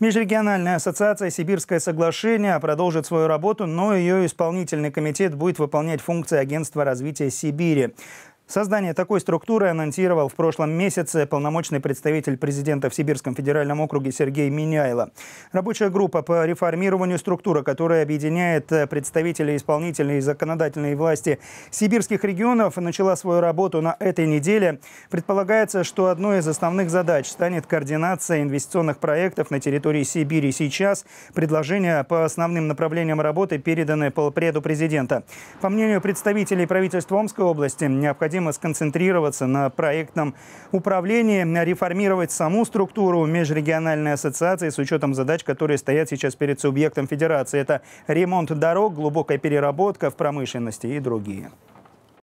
Межрегиональная ассоциация «Сибирское соглашение» продолжит свою работу, но ее исполнительный комитет будет выполнять функции Агентства развития Сибири. Создание такой структуры анонсировал в прошлом месяце полномочный представитель президента в Сибирском федеральном округе Сергей Миняйло. Рабочая группа по реформированию структуры, которая объединяет э, представителей исполнительной и законодательной власти сибирских регионов, начала свою работу на этой неделе. Предполагается, что одной из основных задач станет координация инвестиционных проектов на территории Сибири сейчас. Предложения по основным направлениям работы переданы преду президента. По мнению представителей правительства Омской области, необходимо необходимо сконцентрироваться на проектном управлении, реформировать саму структуру межрегиональной ассоциации с учетом задач, которые стоят сейчас перед субъектом федерации. Это ремонт дорог, глубокая переработка в промышленности и другие.